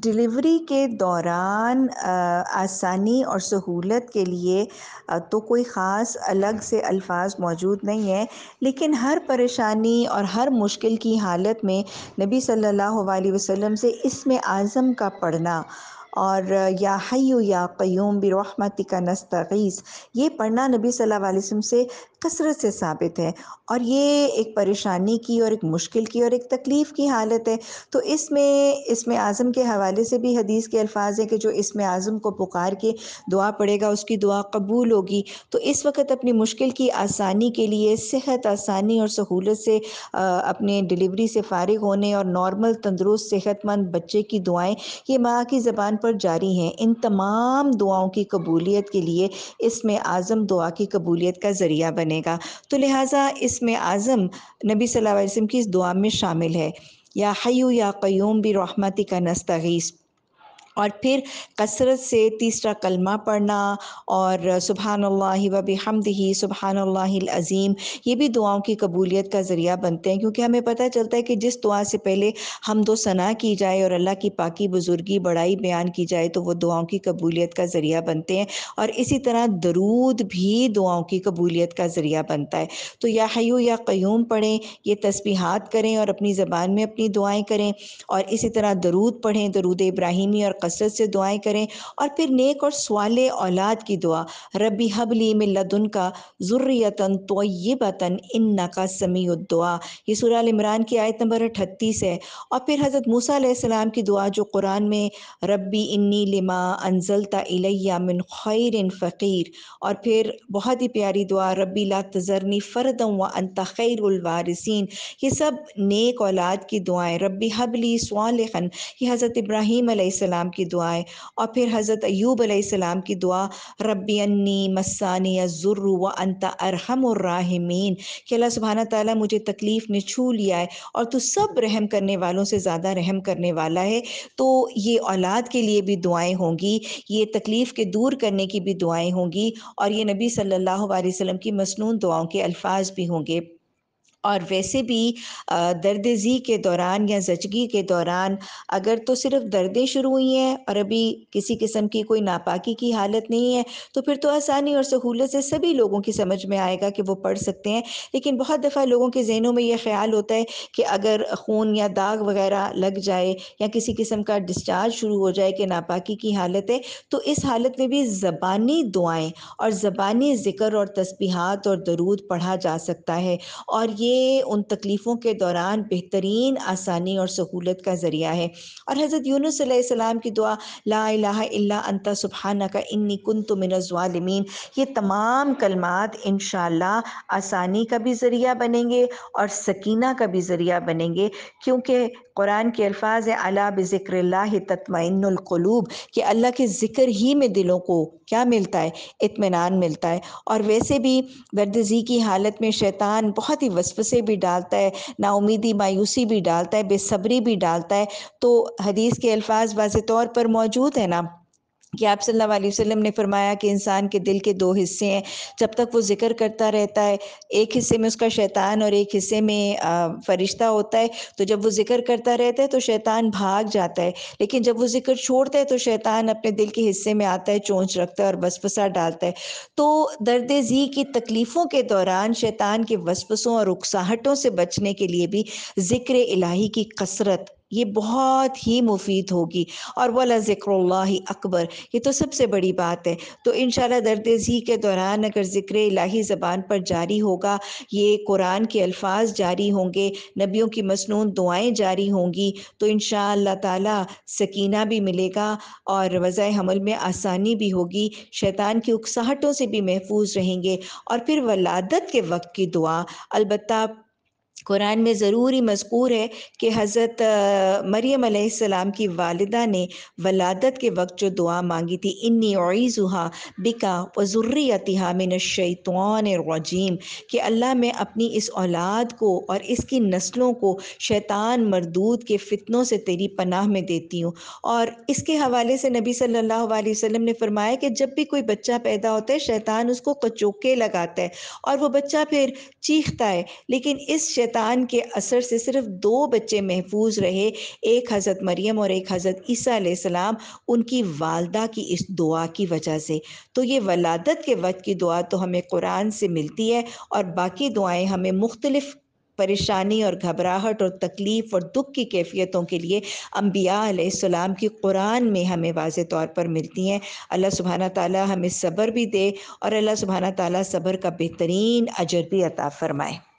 delivery के दौरान आसानी और सहूलत के लिए तो कोई ख़ास अलग से अल्फाज मौजूद नहीं है लेकिन हर परेशानी और हर मुश्किल की हालत में नबी सल्लल्लाहु अलैहि वसल्लम से इसमें आज़म का पढ़ना और या हय्यु या क्यूम बिरहमत का नस्तगीस ये पढ़ना नबी सल्लल्लाहु अलैहि वसल्लम से कसरत से साबित है और ये एक परेशानी की और एक मुश्किल की और एक तकलीफ़ की हालत है तो इसमें इसमें आज़म के हवाले से भी हदीस के अल्फाज हैं कि जो इसमें आज़म को पुकार के दुआ पड़ेगा उसकी दुआ कबूल होगी तो इस वक्त अपनी मुश्किल की आसानी के लिए सेहत आसानी और सहूलत से अपने डिलीवरी से फारिग होने और नॉर्मल तंदरुस्त सेहतमंद बच्चे की दुआएँ ये माँ की ज़बान पर जारी हैं इन तमाम दुआओं की कबूलीत के लिए इसमें आज़म दुआ की कबूलीत का ज़रिया बने करने का तो लिहाजा इसमें आज़म नबी सल्लल्लाहु अलैहि वसल्लम की इस दुआ में शामिल है या हयू या क्यूम भी रहमती का नस्तगीस और फिर कसरत से तीसरा कलमा पढ़ना और सुबहानल्लाह अल्लाह व बेहमदही ही अज़ीम ये भी दुआओं की कबूलियत का ज़रिया बनते हैं क्योंकि हमें पता चलता है कि जिस दुआ से पहले हम दो सना की जाए और अल्लाह की पाकी बुज़ुर्गी बड़ाई बयान की जाए तो वो दुआओं की कबूलियत का ज़रिया बनते हैं और इसी तरह दरूद भी दुआओं की कबूलियत का ज़रिया बनता है तो या हयू या क्यूम पढ़ें ये तस्बीहात करें और अपनी ज़बान में अपनी दुआएँ करें और इसी तरह दरूद पढ़ें दरूद इब्राहिमी और कसरत से दुआएं करें और फिर नेक और सवाल औलाद की दुआ रबी हबली में लदन का ज़ुर्रियतन बतन इन नका समी दुआ ये सूरह इमरान की आयत नंबर अठतीस है और फिर हज़रत मूसा की दुआ जो कुरान में रबी इन्नी लिमा अनजलता इलैया मिन खैर फ़कीर और फिर बहुत ही प्यारी दुआ रबी ला तजरनी फ़रदम व अनता खैरवारसिन ये सब नेक औलाद की दुआएँ रबी हबली स्वालखन ये हज़रत इब्राहीम की दुआएं और फिर हज़रत अयूब आसमाम की दुआ रबी अन्नी मसानी अज़ुर्र व अनता अरहम कि अल्लाह सुबहाना ताली मुझे तकलीफ़ ने छू लिया है और तू सब रहम करने वालों से ज़्यादा रहम करने वाला है तो ये औलाद के लिए भी दुआएं होंगी ये तकलीफ़ के दूर करने की भी दुआएं होंगी और ये नबी सल्लल्लाहु अलैहि वसल्लम की मसनून दुआओं के अल्फाज भी होंगे और वैसे भी दर्द जी के दौरान या जचगी के दौरान अगर तो सिर्फ दर्दें शुरू हुई हैं और अभी किसी किस्म की कोई नापाकी की हालत नहीं है तो फिर तो आसानी और सहूलत से सभी लोगों की समझ में आएगा कि वो पढ़ सकते हैं लेकिन बहुत दफ़ा लोगों के जहनों में ये ख्याल होता है कि अगर खून या दाग वगैरह लग जाए या किसी किस्म का डिस्चार्ज शुरू हो जाए कि नापाकी की हालत है तो इस हालत में भी ज़बानी दुआएँ और ज़बानी ज़िक्र और तस्बीहात और दरूद पढ़ा जा सकता है और ये ये उन तकलीफ़ों के दौरान बेहतरीन आसानी और सहूलत का ज़रिया है और हज़रत सलाम की दुआ ला इला अंता सुबहाना का इन्नी कन तो मिनज़ालमीन ये तमाम कलमात इन आसानी का भी ज़रिया बनेंगे और सकीना का भी ज़रिया बनेंगे क्योंकि कुरान के अल्फाज अला बिक्र तत्मकलूब कि अल्लाह के ज़िक्र ही में दिलों को क्या मिलता है इतमान मिलता है और वैसे भी गर्दजी की हालत में शैतान बहुत ही से भी डालता है नाउमीदी मायूसी भी डालता है बेसब्री भी डालता है तो हदीस के अल्फाज वाज तौर पर मौजूद है ना कि आप सल्लल्लाहु अलैहि वसल्लम ने फरमाया कि इंसान के दिल के दो हिस्से हैं जब तक वो जिक्र करता रहता है एक हिस्से में उसका शैतान और एक हिस्से में फरिश्ता होता है तो जब वो जिक्र करता रहता है तो शैतान भाग जाता है लेकिन जब वो जिक्र छोड़ता है तो शैतान अपने दिल के हिस्से में आता है चोंच रखता है और वसवसा डालता है तो दर्द जी की तकलीफ़ों के दौरान शैतान के वसवसों और उकसाहटों से बचने के लिए भी जिक्र इलाही की कसरत ये बहुत ही मुफीद होगी और वला ज़िक्र अकबर ये तो सबसे बड़ी बात है तो इन दर्द जी के दौरान अगर ज़िक्र इलाही ज़बान पर जारी होगा ये कुरान के अल्फाज जारी होंगे नबियों की मसनून दुआएँ जारी होंगी तो इन शाह सकीना भी मिलेगा और वज़ा हमल में आसानी भी होगी शैतान की उकसाहटों से भी महफूज रहेंगे और फिर वलादत के वक्त की दुआ अलबत् कुरान में ज़रूर ही मजकूर है कि हज़रत मरियम सलाम की वालदा ने वलादत के वक्त जो दुआ मांगी थी इन्नी ओईज़ुहा बिका वज़ुर्रियतिहा मिन शैतवान कि अल्लाह मैं अपनी इस औलाद को और इसकी नस्लों को शैतान मरदूद के फितनों से तेरी पनाह में देती हूँ और इसके हवाले से नबी सल्लल्लाहु अलैहि वसल्लम ने फरमाया कि जब भी कोई बच्चा पैदा होता है शैतान उसको कचोके लगाता है और वह बच्चा फिर चीखता है लेकिन इस शैतान के असर से सिर्फ दो बच्चे महफूज रहे एक हज़रत मरियम और एक हज़रत ईसा उनकी वालदा की इस दुआ की वजह से तो ये वलादत के वक्त की दुआ तो हमें कुरान से मिलती है और बाकी दुआएं हमें मुख्तलिफ़ परेशानी और घबराहट और तकलीफ़ और दुख की कैफियतों के लिए अम्बिया की कुरान में हमें वाज तौर पर मिलती हैं अल्लाह सुबहाना ताली हमें सब्र भी दे और अल्लाह सुबहाना ताली सब्र का बेहतरीन अजर भी अता फ़रमाए